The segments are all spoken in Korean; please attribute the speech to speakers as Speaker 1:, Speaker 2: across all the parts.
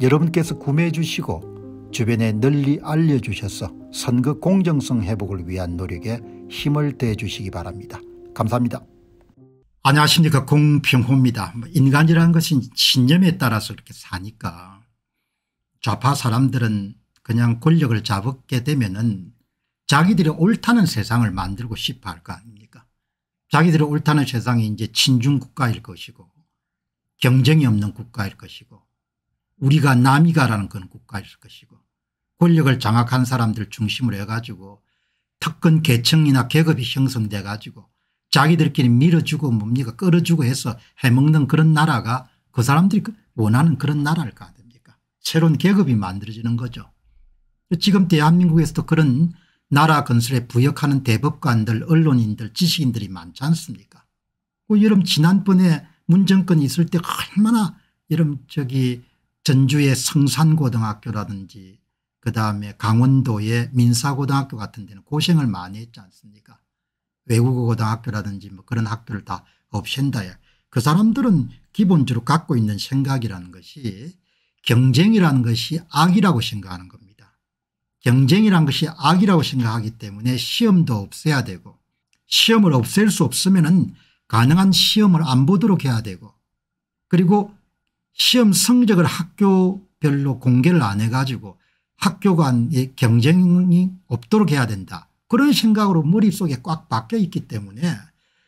Speaker 1: 여러분께서 구매해 주시고 주변에 널리 알려주셔서 선거 공정성 회복을 위한 노력에 힘을 대해 주시기 바랍니다. 감사합니다. 안녕하십니까 공병호입니다. 뭐 인간이라는 것이 신념에 따라서 이렇게 사니까 좌파 사람들은 그냥 권력을 잡게 되면 은 자기들이 옳다는 세상을 만들고 싶어 할 거 아닙니까 자기들이 옳다는 세상이 이제 친중 국가일 것이고 경쟁이 없는 국가일 것이고 우리가 남이가라는 건 국가일 것이고 권력을 장악한 사람들 중심으로 해가지고 특권 계층이나 계급이 형성돼 가지고 자기들끼리 밀어주고 뭡니까 끌어주고 해서 해먹는 그런 나라가 그 사람들이 그 원하는 그런 나라일까 아닙니까 새로운 계급이 만들어지는 거죠. 지금 대한민국에서도 그런 나라 건설에 부역하는 대법관들 언론인들 지식인들이 많지 않습니까 그 여름 지난번에 문정권이 있을 때 얼마나 여름 저기 전주의 성산고등학교라든지 그다음에 강원도의 민사고등학교 같은 데는 고생을 많이 했지 않습니까 외국어 고등학교라든지 뭐 그런 학교를 다 없앤다 그 사람들은 기본적으로 갖고 있는 생각이라는 것이 경쟁이라는 것이 악이라고 생각하는 겁니다. 경쟁이란 것이 악이라고 생각하기 때문에 시험도 없애야 되고 시험을 없앨 수 없으면 가능한 시험을 안 보도록 해야 되고 그리고 시험 성적을 학교별로 공개를 안 해가지고 학교 간 경쟁이 없도록 해야 된다. 그런 생각으로 머릿속에 꽉 박혀 있기 때문에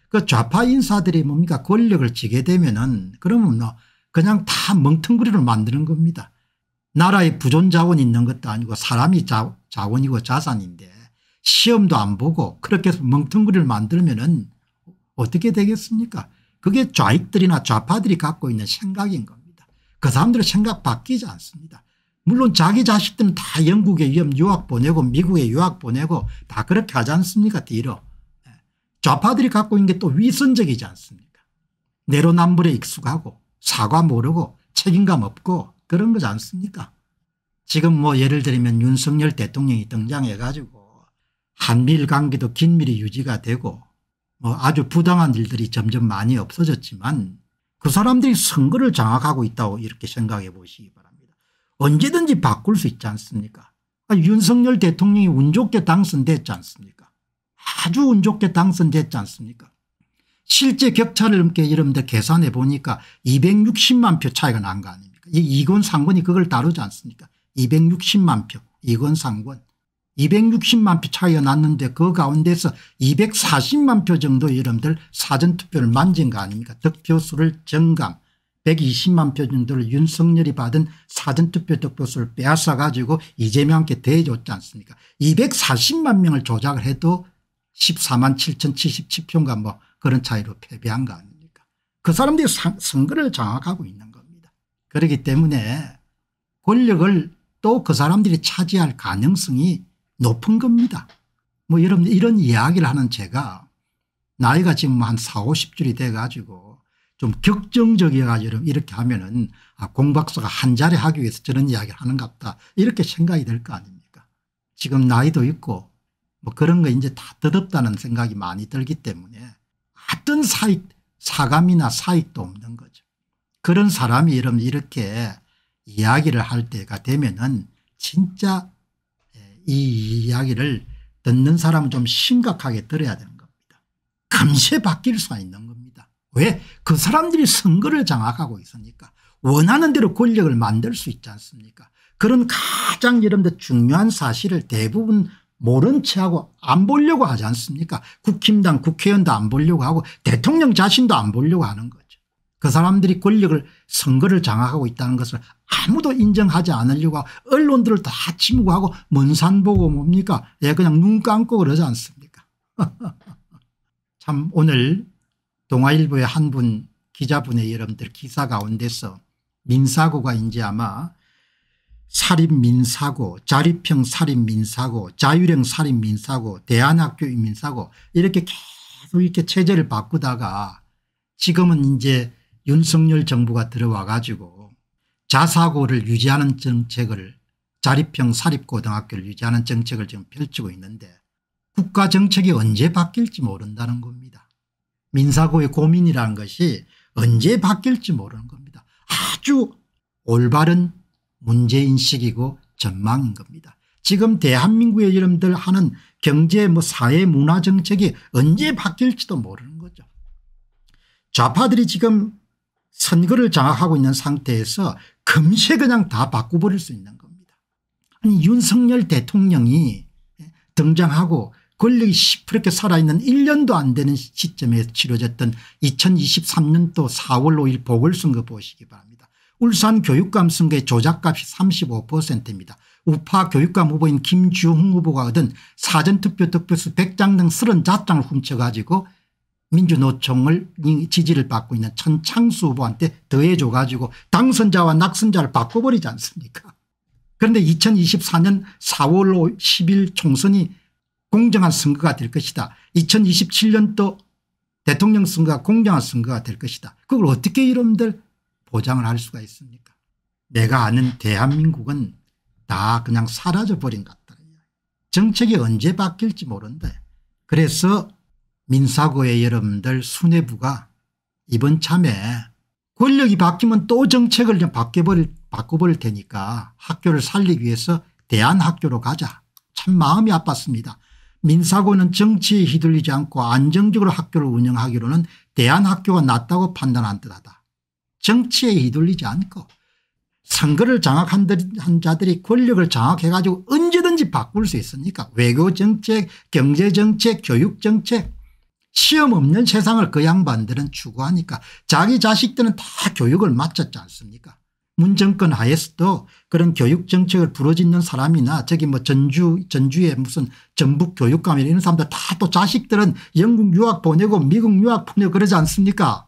Speaker 1: 그 좌파 인사들이 뭡니까 권력을 쥐게 되면은 그러면 뭐 그냥 다 멍텅구리를 만드는 겁니다. 나라에 부존 자원이 있는 것도 아니고 사람이 자, 자원이고 자산인데 시험도 안 보고 그렇게 해서 멍텅구리를 만들면은 어떻게 되겠습니까 그게 좌익들이나 좌파들이 갖고 있는 생각인 겁니다. 그 사람들의 생각 바뀌지 않습니다. 물론 자기 자식들은 다 영국에 유학 보내고 미국에 유학 보내고 다 그렇게 하지 않습니까 뒤로. 네. 좌파들이 갖고 있는 게 또 위선적이지 않습니까 내로남불에 익숙하고 사과 모르고 책임감 없고 그런 거지 않습니까 지금 뭐 예를 들면 윤석열 대통령이 등장해 가지고 한미 관계도 긴밀히 유지가 되고 뭐 아주 부당한 일들이 점점 많이 없어졌지만 그 사람들이 선거를 장악하고 있다고 이렇게 생각해 보시기 바랍니다. 언제든지 바꿀 수 있지 않습니까 아, 윤석열 대통령이 운 좋게 당선됐지 않습니까 아주 운 좋게 당선됐지 않습니까 실제 격차를 이렇게 이름대 계산해 보니까 260만 표 차이가 난 거 아닙니까 이건 상권이 그걸 다루지 않습니까 260만 표 이건 상권 260만 표 차이가 났는데 그 가운데서 240만 표 정도 여러분들 사전투표를 만진 거 아닙니까 득표수를 정감 120만 표 정도를 윤석열이 받은 사전투표 득표수를 빼앗아 가지고 이재명한테 대줬지 해 않습니까 240만 명을 조작을 해도 14만 7077표인가 뭐 그런 차이로 패배한 거 아닙니까 그 사람들이 상, 선거를 장악하고 있는 겁니다 그렇기 때문에 권력을 또 그 사람들이 차지할 가능성이 높은 겁니다. 뭐 여러분 이런 이야기를 하는 제가 나이가 지금 뭐 한 4, 50줄이 돼 가지고 좀 격정적이어 가지고 이렇게 하면은 아 공박사가 한 자리 하기 위해서 저런 이야기를 하는 것 같다 이렇게 생각이 될 거 아닙니까 지금 나이도 있고 뭐 그런 거 이제 다 뜯었다는 생각이 많이 들기 때문에 어떤 사익 사감이나 사익도 없는 거죠 그런 사람이 여러분 이렇게 이야기를 할 때가 되면은 진짜 이 이야기를 듣는 사람은 좀 심각하게 들어야 되는 겁니다. 감시 바뀔 수가 있는 겁니다. 왜? 그 사람들이 선거를 장악하고 있으니까 원하는 대로 권력을 만들 수 있지 않습니까? 그런 가장 여러분들 중요한 사실을 대부분 모른 체하고 안 보려고 하지 않습니까? 국힘당 국회의원도 안 보려고 하고 대통령 자신도 안 보려고 하는 거죠. 그 사람들이 권력을 선거를 장악하고 있다는 것을 아무도 인정하지 않으려고 언론들을 다 침묵하고 먼산 보고 뭡니까 예 그냥 눈 감고 그러지 않습니까 참 오늘 동아일보의 한 분 기자분의 여러분들 기사 가운데서 민사고가 이제 아마 살인민사고 자립형 살인민사고 자율형 살인민사고 대안학교 민사고 이렇게 계속 이렇게 체제를 바꾸다가 지금은 이제 윤석열 정부가 들어와 가지고 자사고를 유지하는 정책을 자립형 사립고등학교를 유지하는 정책을 지금 펼치고 있는데 국가 정책이 언제 바뀔지 모른다는 겁니다. 민사고의 고민이라는 것이 언제 바뀔지 모르는 겁니다. 아주 올바른 문제인식이고 전망인 겁니다. 지금 대한민국의 여러분들 하는 경제 뭐 사회 문화 정책이 언제 바뀔지도 모르는 거죠. 좌파들이 지금 선거를 장악하고 있는 상태에서 금세 그냥 다 바꿔버릴 수 있는 겁니다. 아니 윤석열 대통령이 예, 등장하고 권력이 시퍼렇게 살아있는 1년도 안 되는 시점에 치러졌던 2023년도 4월 5일 보궐선거 보시기 바랍니다. 울산 교육감 선거의 조작값이 35%입니다. 우파 교육감 후보인 김주홍 후보가 얻은 사전투표 득표수 100장 등 30자장을 훔쳐가지고 민주노총을 지지를 받고 있는 천창수 후보한테 더해줘 가지고 당선자와 낙선자를 바꿔버리지 않습니까 그런데 2024년 4월 10일 총선이 공정한 선거가 될 것이다. 2027년도 대통령 선거가 공정한 선거가 될 것이다. 그걸 어떻게 이름들 보장을 할 수가 있습니까 내가 아는 대한민국은 다 그냥 사라져버린 것 같다. 정책이 언제 바뀔지 모른다. 그래서 민사고의 여러분들 수뇌부가 이번 참에 권력이 바뀌면 또 정책을 바꿔버릴, 바꿔버릴 테니까 학교를 살리기 위해서 대안학교로 가자. 참 마음이 아팠습니다. 민사고는 정치에 휘둘리지 않고 안정적으로 학교를 운영하기로는 대안학교가 낫다고 판단한 듯하다. 정치에 휘둘리지 않고 선거를 장악한 자들이 권력을 장악해 가지고 언제든지 바꿀 수 있으니까 외교정책 경제정책 교육정책 시험 없는 세상을 그 양반들은 추구하니까 자기 자식들은 다 교육을 마쳤지 않습니까 문정권 하에서도 그런 교육 정책을 부러짓는 사람이나 저기 뭐 전주 전주에 무슨 전북 교육감이나 이런 사람들 다 또 자식들은 영국 유학 보내고 미국 유학 보내고 그러지 않습니까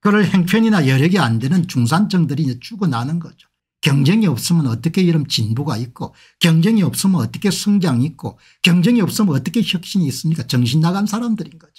Speaker 1: 그럴 행편이나 여력이 안 되는 중산층들이 이제 죽어나는 거죠. 경쟁이 없으면 어떻게 이런 진보가 있고 경쟁이 없으면 어떻게 성장이 있고 경쟁이 없으면 어떻게 혁신이 있습니까 정신 나간 사람들인 거예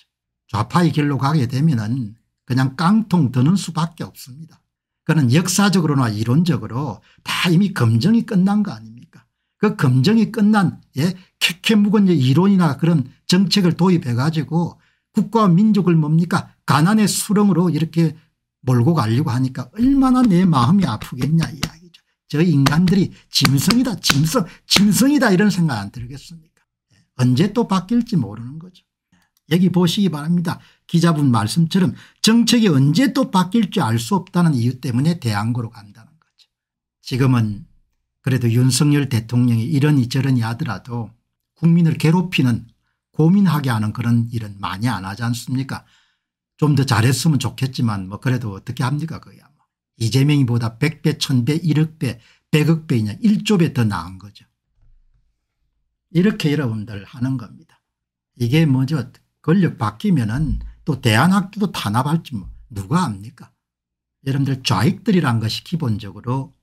Speaker 1: 좌파의 길로 가게 되면은 그냥 깡통 드는 수밖에 없습니다. 그는 역사적으로나 이론적으로 다 이미 검증이 끝난 거 아닙니까? 그 검증이 끝난 예 캐캐 묵은 이론이나 그런 정책을 도입해 가지고 국가와 민족을 뭡니까 가난의 수렁으로 이렇게 몰고 가려고 하니까 얼마나 내 마음이 아프겠냐 이야기죠. 저 인간들이 짐승이다 짐승 짐승이다 이런 생각 안 들겠습니까? 예, 언제 또 바뀔지 모르는 거죠. 여기 보시기 바랍니다. 기자분 말씀처럼 정책이 언제 또 바뀔지 알 수 없다는 이유 때문에 대안고로 간다는 거죠. 지금은 그래도 윤석열 대통령이 이런이 저러니 하더라도 국민을 괴롭히는 고민하게 하는 그런 일은 많이 안 하지 않습니까 좀 더 잘했으면 좋겠지만 뭐 그래도 어떻게 합니까 그야 뭐. 이재명이보다 100배 1000배 1억배 100억배 이냐 1조배 더 나은 거죠. 이렇게 여러분들 하는 겁니다. 이게 뭐죠 권력 바뀌면은 또 대안학교도 탄압할지 뭐 누가 압니까? 여러분들 좌익들이란 것이 기본적으로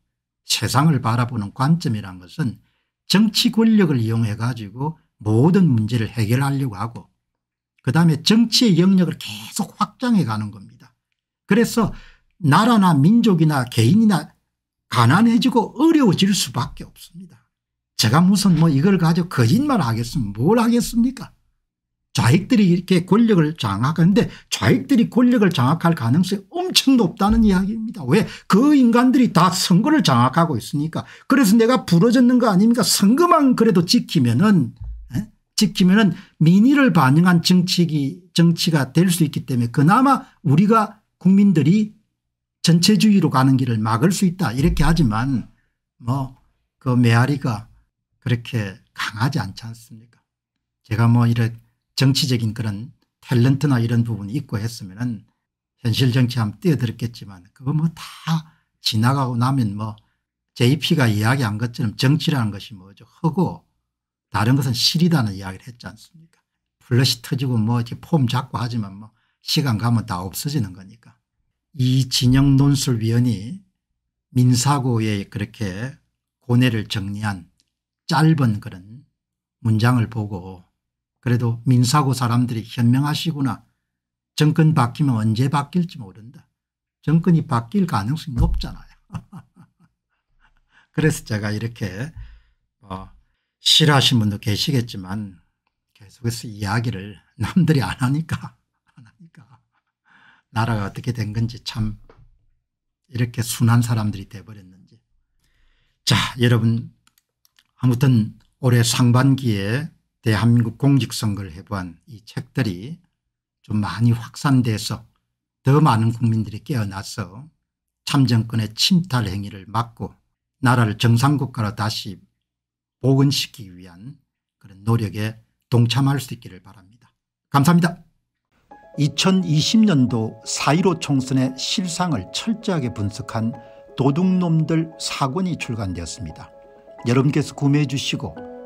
Speaker 1: 세상을 바라보는 관점이란 것은 정치 권력을 이용해 가지고 모든 문제를 해결하려고 하고 그다음에 정치의 영역을 계속 확장해 가는 겁니다. 그래서 나라나 민족이나 개인이나 가난해지고 어려워질 수밖에 없습니다. 제가 무슨 뭐 이걸 가지고 거짓말 하겠으면 뭘 하겠습니까? 좌익들이 이렇게 권력을 장악하는데 좌익들이 권력을 장악할 가능성이 엄청 높다는 이야기입니다. 왜? 그 인간들이 다 선거를 장악하고 있으니까. 그래서 내가 부러졌는 거 아닙니까? 선거만 그래도 지키면은 예? 지키면은 민의를 반영한 정치기 정치가 될 수 있기 때문에 그나마 우리가 국민들이 전체주의로 가는 길을 막을 수 있다 이렇게 하지만 뭐 그 메아리가 그렇게 강하지 않지 않습니까 제가 뭐 이런 정치적인 그런 탤런트나 이런 부분이 있고 했으면은 현실 정치 하면 뛰어들었겠지만 그거 뭐 다 지나가고 나면 뭐 JP가 이야기한 것처럼 정치라는 것이 뭐죠 허고 다른 것은 실이다는 이야기를 했지 않습니까 플러시 터지고 뭐 폼 잡고 하지만 뭐 시간 가면 다 없어지는 거니까 이 진영 논술위원이 민사고에 그렇게 고뇌를 정리한 짧은 그런 문장을 보고 그래도 민사고 사람들이 현명하시구나. 정권 바뀌면 언제 바뀔지 모른다. 정권이 바뀔 가능성이 높잖아요. 그래서 제가 이렇게 어, 싫어하신 분도 계시겠지만 계속해서 이야기를 남들이 안 하니까 안 하니까 나라가 어떻게 된 건지 참 이렇게 순한 사람들이 돼버렸는지 자 여러분 아무튼 올해 상반기에 대한민국 공직선거를 해본 이 책들이 좀 많이 확산돼서 더 많은 국민들이 깨어나서 참정권의 침탈 행위를 막고 나라를 정상국가로 다시 복원시키기 위한 그런 노력에 동참할 수 있기를 바랍니다. 감사합니다. 2020년도 4.15 총선의 실상을 철저하게 분석한 도둑놈들 사권이 출간되었습니다. 여러분께서 구매해 주시고